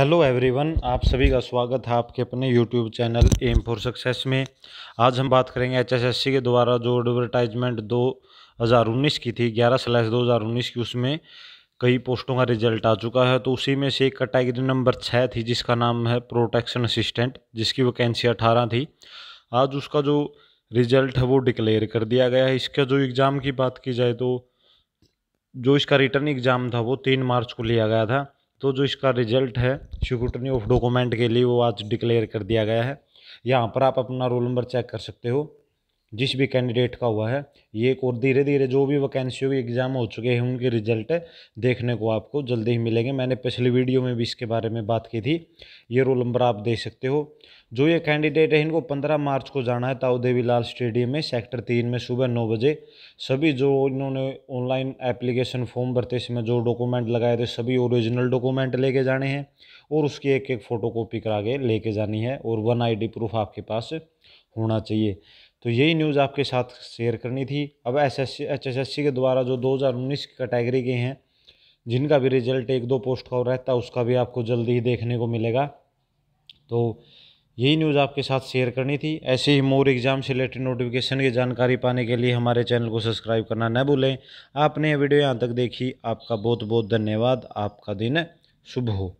hello everyone आप सभी का स्वागत है आपके अपने YouTube channel Aim for Success में आज हम बात करेंगे एचएसएससी के द्वारा जो एडवर्टाइजमेंट 2019 की थी 11 स्लैश 2019 की उसमें कई पोस्टों का रिजल्ट आ चुका है तो उसी में से एक कैटेगरी नंबर छः थी जिसका नाम है प्रोटेक्शन असिस्टेंट जिसकी वैकेंसी अठारह थी आज उसका जो रिजल्ट है वो डिक्लेयर कर दिया गया है इसका जो एग्ज़ाम की बात की जाए तो जो इसका रिटर्न एग्ज़ाम था वो तीन मार्च को लिया गया था तो जो इसका रिजल्ट है सिक्योरिटी ऑफ डॉक्यूमेंट के लिए वो आज डिक्लेयर कर दिया गया है यहाँ पर आप अपना रोल नंबर चेक कर सकते हो जिस भी कैंडिडेट का हुआ है ये एक और धीरे धीरे जो भी वैकेंसी के एग्ज़ाम हो चुके हैं उनके रिजल्ट देखने को आपको जल्दी ही मिलेंगे मैंने पिछली वीडियो में भी इसके बारे में बात की थी ये रोल नंबर आप देख सकते हो जो ये कैंडिडेट है इनको पंद्रह मार्च को जाना है ताऊ देवी लाल स्टेडियम में सेक्टर तीन में सुबह नौ बजे सभी जो इन्होंने ऑनलाइन एप्लीकेशन फॉर्म भरते समय जो डॉक्यूमेंट लगाए थे सभी ओरिजिनल डॉक्यूमेंट लेके जाने हैं और उसकी एक एक फ़ोटो कॉपी करा के लेके जानी है और वन आईडी प्रूफ आपके पास होना चाहिए तो यही न्यूज़ आपके साथ शेयर करनी थी अब एस एस के द्वारा जो 2019 की कैटेगरी के हैं जिनका भी रिजल्ट एक दो पोस्ट का और रहता है उसका भी आपको जल्दी ही देखने को मिलेगा तो यही न्यूज़ आपके साथ शेयर करनी थी ऐसे ही मोर एग्ज़ाम से रिलेटेड नोटिफिकेशन की जानकारी पाने के लिए हमारे चैनल को सब्सक्राइब करना न भूलें आपने ये वीडियो यहाँ तक देखी आपका बहुत बहुत धन्यवाद आपका दिन शुभ हो